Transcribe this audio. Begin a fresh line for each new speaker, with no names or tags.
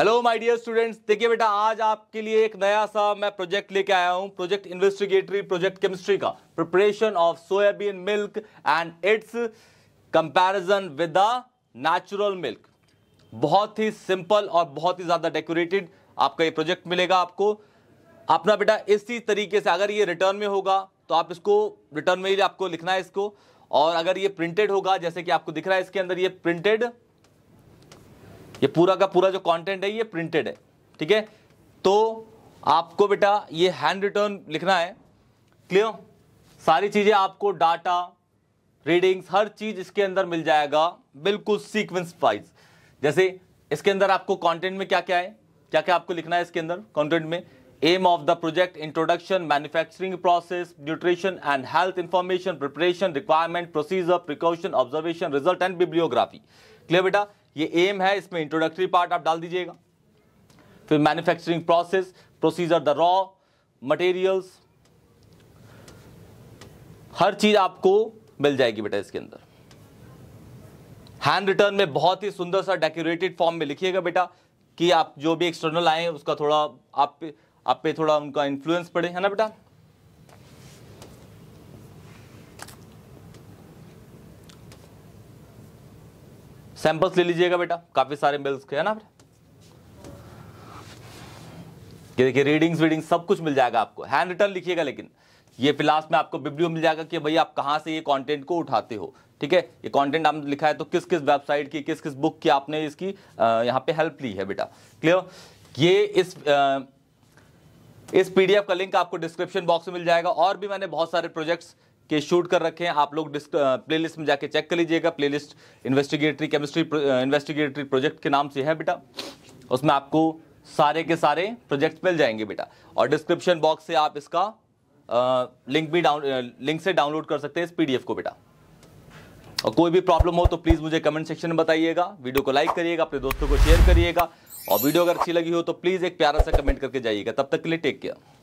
hello my dear students देखिए बेटा आज आपके लिए एक नया सा मैं प्रोजेक्ट लेके आया हूँ प्रोजेक्ट इन्वेस्टिगेटरी प्रोजेक्ट केमिस्ट्री का preparation of soyabean milk and its comparison with the natural milk बहुत ही सिंपल और बहुत ही ज़्यादा डेकोरेटेड आपका ये प्रोजेक्ट मिलेगा आपको अपना बेटा इसी तरीके से अगर ये रिटर्न में होगा तो आप इसको रिटर्न में ही आपको लिखना है इसको और अगर ये प्रिंटेड होगा जैसे कि आपको दिख रहा है इसके अंदर ये प्रिंटेड ये पूरा का पूरा जो कंटेंट है ये प्रिंटेड है ठीक है तो आपको बेटा ये हैंड रिटर्न लिखना है क्लियर सारी चीज़ें आपको डाटा रीडिंग्स हर चीज़ इसके अंदर मिल जाएगा बिल्कुल सीक्वेंस वाइज जैसे इसके अंदर आपको कंटेंट में क्या क्या है क्या क्या आपको लिखना है इसके अंदर कंटेंट में aim of the project introduction manufacturing process nutrition and health information preparation requirement procedure precaution observation result and bibliography clear बेटा ये एम है इसमें इंट्रोडक्टरी पार्ट आप डाल दीजिएगा फिर manufacturing process procedure the raw materials हर चीज आपको मिल जाएगी बेटा इसके अंदर हैंड रिटर्न में बहुत ही सुंदर सा डेकोरेटेड फॉर्म में लिखिएगा बेटा कि आप जो भी एक्सटर्नल आए उसका थोड़ा आप पे आप पे थोड़ा उनका इन्फ्लुएंस पड़े है ना बेटा सैंपल्स ले लीजिएगा बेटा काफ़ी सारे मिल्स के है ना ये देखिए रीडिंग्स वीडिंग सब कुछ मिल जाएगा आपको हैंड रिटर्न लिखिएगा लेकिन ये फिलहाल में आपको बिब्लियो मिल जाएगा कि भाई आप कहाँ से ये कंटेंट को उठाते हो ठीक है ये कंटेंट आपने लिखा है तो किस किस वेबसाइट की किस किस बुक की आपने इसकी यहाँ पे हेल्प ली है बेटा क्लियर ये इस आ, इस पीडीएफ का लिंक आपको डिस्क्रिप्शन बॉक्स में मिल जाएगा और भी मैंने बहुत सारे प्रोजेक्ट्स के शूट कर रखे हैं आप लोग प्लेलिस्ट में जाके चेक कर लीजिएगा playlist investigatory chemistry investigatory project के नाम से है बेटा उसमें आपको सारे के सारे प्रोजेक्ट मिल जाएंगे बेटा और डिस्क्रिप्शन बॉक्स से आप इसका आ, लिंक भी डाउन लिंक से डाउनलोड कर सकते हैं इस पीडीएफ को बेटा और कोई भी प्रॉब्लम हो तो प्लीज़ मुझे कमेंट सेक्शन में बताइएगा वीडियो को लाइक करिएगा अपने दोस्तों को शेयर करिएगा और वीडियो अगर अच्छी लगी हो तो प्लीज़ एक प्यारा सा कमेंट करके जाइएगा तब तक के लिए टेक केयर